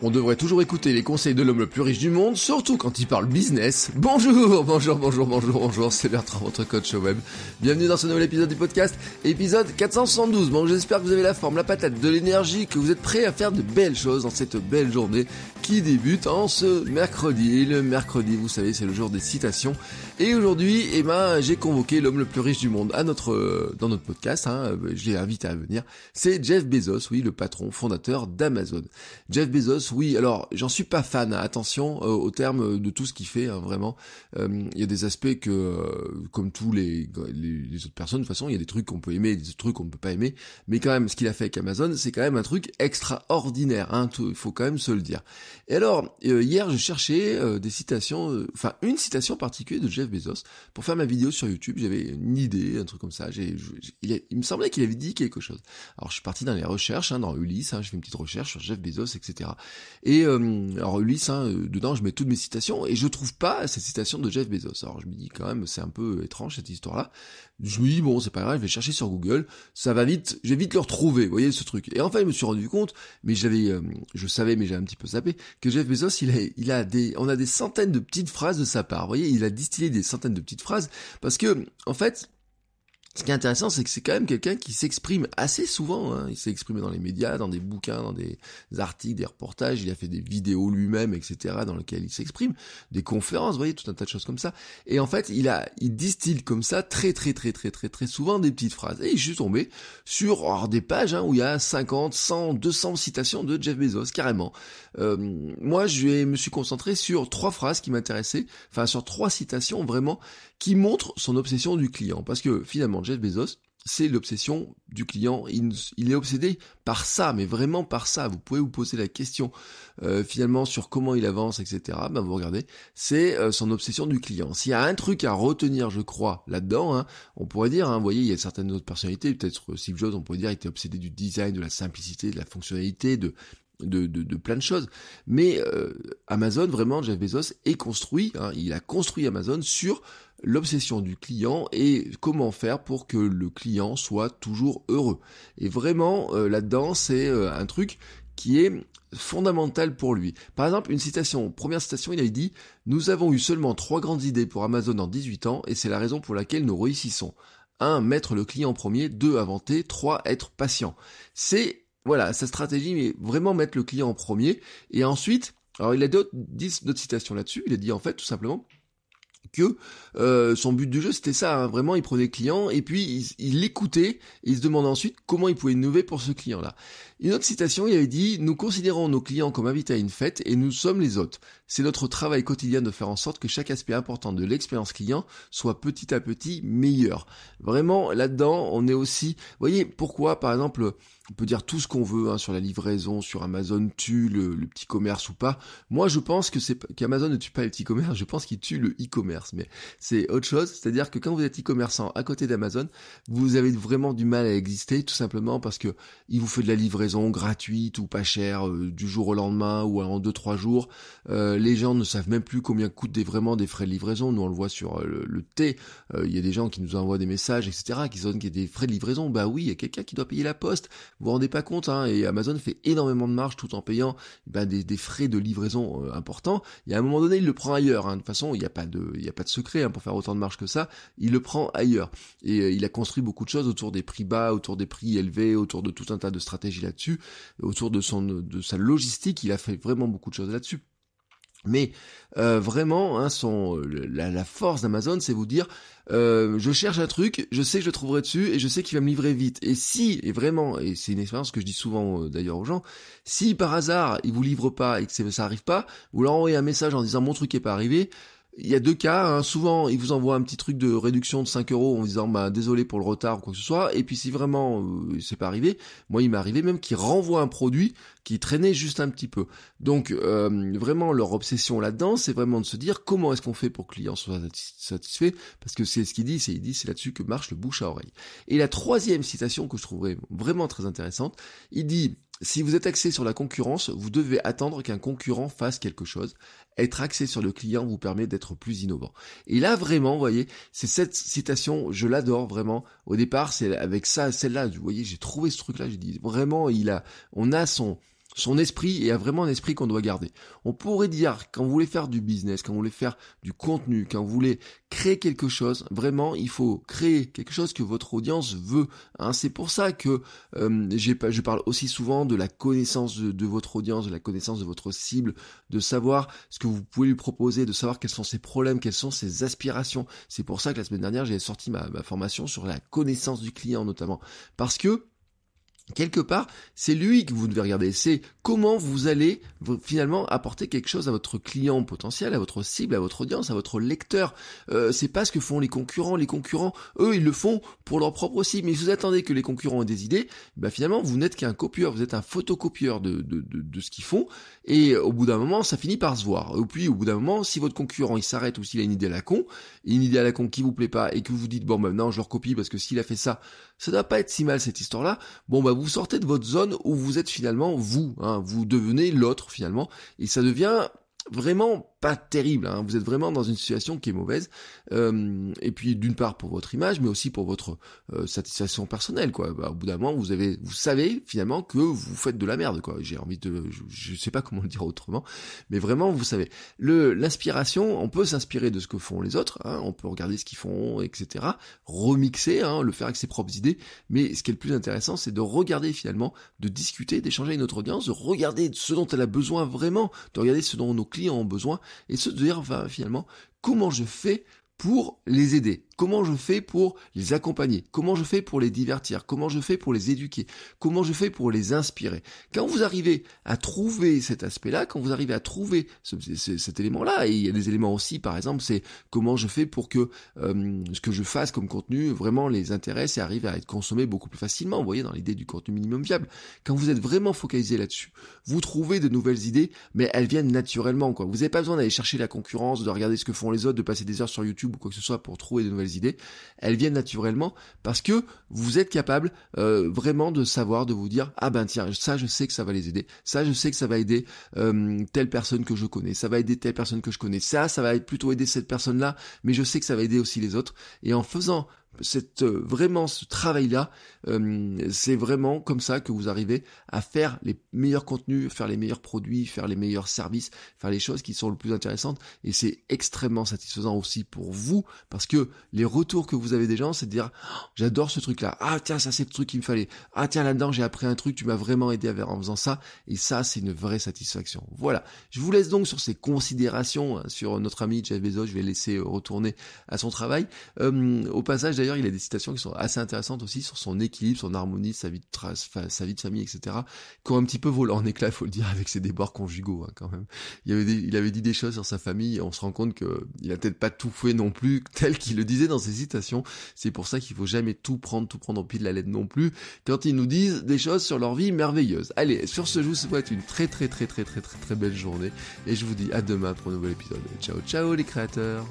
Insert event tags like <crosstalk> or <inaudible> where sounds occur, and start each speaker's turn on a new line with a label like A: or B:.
A: On devrait toujours écouter les conseils de l'homme le plus riche du monde, surtout quand il parle business. Bonjour, <laughs> bonjour, bonjour, bonjour, bonjour, c'est Bertrand, votre coach au web. Bienvenue dans ce nouvel épisode du podcast, épisode 472. Bon, j'espère que vous avez la forme, la patate, de l'énergie, que vous êtes prêts à faire de belles choses dans cette belle journée qui débute en ce mercredi. Le mercredi, vous savez, c'est le jour des citations. Et aujourd'hui, eh ben, j'ai convoqué l'homme le plus riche du monde à notre, euh, dans notre podcast, hein, je l'ai invité à venir. C'est Jeff Bezos, oui, le patron, fondateur d'Amazon. Jeff Bezos, oui. Alors, j'en suis pas fan. Hein, attention euh, au terme euh, de tout ce qu'il fait, hein, vraiment. Euh, il y a des aspects que, comme tous les, les, autres personnes, de toute façon, il y a des trucs qu'on peut aimer, des trucs qu'on ne peut pas aimer. Mais quand même, ce qu'il a fait avec Amazon, c'est quand même un truc extraordinaire. Hein, il faut quand même se le dire. Et alors, hier, je cherchais des citations, enfin une citation particulière de Jeff Bezos pour faire ma vidéo sur YouTube. J'avais une idée, un truc comme ça. il me semblait qu'il avait dit quelque chose. Alors, je suis parti dans les recherches, hein, dans Ulysse. je fais une petite recherche sur Jeff Bezos, etc. Et euh, alors Ulysse, hein, euh, dedans, je mets toutes mes citations et je trouve pas cette citation de Jeff Bezos. Alors je me dis quand même, c'est un peu euh, étrange cette histoire-là. Je me dis bon, c'est pas grave, je vais chercher sur Google, ça va vite, je vais vite le retrouver. Vous voyez ce truc. Et enfin, je me suis rendu compte, mais j'avais, je savais, mais j'ai un petit peu zappé, que Jeff Bezos, il a, il a des, on a des centaines de petites phrases de sa part. Vous voyez, il a distillé des centaines de petites phrases parce que en fait ce qui est intéressant, c'est que c'est quand même quelqu'un qui s'exprime assez souvent. Hein. Il s'est exprimé dans les médias, dans des bouquins, dans des articles, des reportages. Il a fait des vidéos lui-même, etc., dans lesquelles il s'exprime, des conférences, vous voyez, tout un tas de choses comme ça. Et en fait, il a, il distille comme ça très, très, très, très, très, très souvent des petites phrases. Et je suis tombé sur des pages hein, où il y a 50, 100, 200 citations de Jeff Bezos carrément. Euh, moi, je me suis concentré sur trois phrases qui m'intéressaient, enfin sur trois citations vraiment qui montrent son obsession du client, parce que finalement Jeff Bezos, c'est l'obsession du client. Il, est obsédé par ça, mais vraiment par ça. Vous pouvez vous poser la question euh, finalement sur comment il avance, etc. Ben, vous regardez, c'est euh, son obsession du client. S'il y a un truc à retenir, je crois, là-dedans, hein, on pourrait dire, hein, vous voyez, il y a certaines autres personnalités, peut-être Steve Jobs, on pourrait dire, il était obsédé du design, de la simplicité, de la fonctionnalité, de, de, plein de choses. Mais euh, Amazon, vraiment, Jeff Bezos est construit, hein, il a construit Amazon sur l'obsession du client et comment faire pour que le client soit toujours heureux. Et vraiment, euh, là-dedans, c'est euh, un truc qui est fondamental pour lui. Par exemple, une citation, première citation, il a dit Nous avons eu seulement trois grandes idées pour Amazon en 18 ans et c'est la raison pour laquelle nous réussissons. 1. Mettre le client en premier, 2. Inventer, 3. Être patient. C'est, voilà, sa stratégie, mais vraiment mettre le client en premier. Et ensuite, alors il a d'autres, d'autres citations là-dessus, il a dit en fait tout simplement que euh, son but du jeu c'était ça, hein. vraiment il prenait client et puis il l'écoutait et il se demandait ensuite comment il pouvait innover pour ce client-là. Une autre citation, il avait dit Nous considérons nos clients comme invités à une fête et nous sommes les hôtes. C'est notre travail quotidien de faire en sorte que chaque aspect important de l'expérience client soit petit à petit meilleur. Vraiment, là-dedans, on est aussi. Vous voyez pourquoi, par exemple, on peut dire tout ce qu'on veut hein, sur la livraison, sur Amazon tue le, petit commerce ou pas. Moi, je pense que c'est qu'Amazon ne tue pas le petit commerce, je pense qu'il tue le e-commerce, mais c'est autre chose. C'est-à-dire que quand vous êtes e-commerçant à côté d'Amazon, vous avez vraiment du mal à exister, tout simplement parce que il vous fait de la livraison gratuite ou pas chère euh, du jour au lendemain ou en deux trois jours. Euh, les gens ne savent même plus combien coûtent vraiment des frais de livraison. Nous, on le voit sur euh, le, thé. Il y a des gens qui nous envoient des messages, etc., qui donnent des frais de livraison. Bah oui, il y a quelqu'un qui doit payer la poste vous vous rendez pas compte, hein, et Amazon fait énormément de marge tout en payant ben, des, des, frais de livraison euh, importants. Et à un moment donné, il le prend ailleurs. Hein. De toute façon, il n'y a pas de, il a pas de secret hein, pour faire autant de marge que ça. Il le prend ailleurs. Et euh, il a construit beaucoup de choses autour des prix bas, autour des prix élevés, autour de tout un tas de stratégies là-dessus, autour de son, de sa logistique. Il a fait vraiment beaucoup de choses là-dessus. Mais euh, vraiment, hein, son, la, force d'Amazon, c'est vous dire, euh, je cherche un truc, je sais que je trouverai dessus et je sais qu'il va me livrer vite. Et si, et vraiment, et c'est une expérience que je dis souvent euh, d'ailleurs aux gens, si par hasard il vous livre pas et que ça arrive pas, vous leur envoyez un message en disant mon truc n'est pas arrivé, il y a deux cas, hein. souvent ils vous envoient un petit truc de réduction de 5 euros en disant bah désolé pour le retard ou quoi que ce soit, et puis si vraiment euh, c'est pas arrivé, moi il m'est arrivé même qu'ils renvoient un produit qui traînait juste un petit peu. Donc euh, vraiment leur obsession là-dedans, c'est vraiment de se dire comment est-ce qu'on fait pour que le client soit satisfait, parce que c'est ce qu'il dit, c'est il dit c'est là-dessus que marche le bouche à oreille. Et la troisième citation que je trouverais vraiment très intéressante, il dit si vous êtes axé sur la concurrence, vous devez attendre qu'un concurrent fasse quelque chose. Être axé sur le client vous permet d'être plus innovant. Et là, vraiment, vous voyez, c'est cette citation, je l'adore vraiment. Au départ, c'est avec ça, celle-là, vous voyez, j'ai trouvé ce truc-là, j'ai dit, vraiment, il a, on a son, son esprit et a vraiment un esprit qu'on doit garder. On pourrait dire, quand vous voulez faire du business, quand vous voulez faire du contenu, quand vous voulez créer quelque chose, vraiment, il faut créer quelque chose que votre audience veut. Hein. c'est pour ça que euh, je parle aussi souvent de la connaissance de, votre audience, de la connaissance de votre cible, de savoir ce que vous pouvez lui proposer, de savoir quels sont ses problèmes, quelles sont ses aspirations. C'est pour ça que la semaine dernière, j'ai sorti ma formation sur la connaissance du client notamment. Parce que quelque part, c'est lui que vous devez regarder. C'est comment vous allez finalement apporter quelque chose à votre client potentiel, à votre cible, à votre audience, à votre lecteur. Euh, c'est pas ce que font les concurrents. Les concurrents, eux, ils le font pour leur propre cible. Mais si vous attendez que les concurrents aient des idées, bah finalement, vous n'êtes qu'un copieur. Vous êtes un photocopieur de, de, de, de ce qu'ils font. Et euh, au bout d'un moment, ça finit par se voir. Et puis, au bout d'un moment, si votre concurrent, il s'arrête ou s'il a une idée à la con, une idée à la con qui vous plaît pas et que vous vous dites, bon, maintenant, bah, non, je leur copie parce que s'il a fait ça, ça doit pas être si mal cette histoire-là. Bon, bah, vous sortez de votre zone où vous êtes finalement vous, hein. vous devenez l'autre finalement, et ça devient vraiment pas terrible. Hein. Vous êtes vraiment dans une situation qui est mauvaise. Euh, et puis d'une part pour votre image, mais aussi pour votre euh, satisfaction personnelle. Quoi. Bah, au bout d'un moment, vous avez, vous savez finalement que vous faites de la merde. Quoi. J'ai envie de, je, ne sais pas comment le <laughs> dire autrement, mais vraiment vous savez. Le l'inspiration, on peut s'inspirer de ce que font les autres. Hein. On peut regarder ce qu'ils font, etc. Remixer, hein, le faire avec ses propres idées. Mais ce qui est le plus intéressant, c'est de regarder finalement, de discuter, d'échanger avec notre audience, de regarder ce dont elle a besoin vraiment, de regarder ce dont nos en ont besoin, et se dire finalement comment je fais pour les aider Comment je fais pour les accompagner Comment je fais pour les divertir Comment je fais pour les éduquer Comment je fais pour les inspirer Quand vous arrivez à trouver cet aspect-là, quand vous arrivez à trouver cet élément-là, et il y a des éléments aussi, par exemple, c'est comment je fais pour que euh, ce que je fasse comme contenu vraiment les intéresse et arrive à être consommé beaucoup plus facilement, vous voyez, dans l'idée du contenu minimum viable. Quand vous êtes vraiment focalisé là-dessus, vous trouvez de nouvelles idées, mais elles viennent naturellement. Quoi. Vous n'avez pas besoin d'aller chercher la concurrence, de regarder ce que font les autres, de passer des heures sur YouTube ou quoi que ce soit pour trouver de nouvelles idées, elles viennent naturellement parce que vous êtes capable euh, vraiment de savoir, de vous dire ah ben tiens ça je sais que ça va les aider, ça je sais que ça va aider euh, telle personne que je connais, ça va aider telle personne que je connais, ça ça va plutôt aider cette personne là, mais je sais que ça va aider aussi les autres. Et en faisant c'est euh, vraiment ce travail-là, euh, c'est vraiment comme ça que vous arrivez à faire les meilleurs contenus, faire les meilleurs produits, faire les meilleurs services, faire les choses qui sont le plus intéressantes. Et c'est extrêmement satisfaisant aussi pour vous parce que les retours que vous avez des gens, c'est de dire ah, j'adore ce truc-là. Ah tiens, ça c'est le truc qu'il me fallait. Ah tiens là-dedans j'ai appris un truc, tu m'as vraiment aidé à en faisant ça. Et ça c'est une vraie satisfaction. Voilà. Je vous laisse donc sur ces considérations hein, sur notre ami Jeff Bezos. Je vais laisser euh, retourner à son travail. au passage il a des citations qui sont assez intéressantes aussi sur son équilibre, son harmonie, sa vie de, sa vie de famille, etc. Qui ont un petit peu volé en éclat, faut le dire, avec ses déboires conjugaux hein, quand même. Il avait, il avait dit des choses sur sa famille et on se rend compte qu'il a peut-être pas tout fait non plus, <laughs> tel qu'il le disait dans ses citations. C'est pour ça qu'il faut jamais tout prendre, tout prendre au pied de la lettre non plus, quand ils nous disent des choses sur leur vie merveilleuse. Allez, sur ce, je vous souhaite une très très très très très très très belle journée et je vous dis à demain pour un nouvel épisode. Ciao ciao les créateurs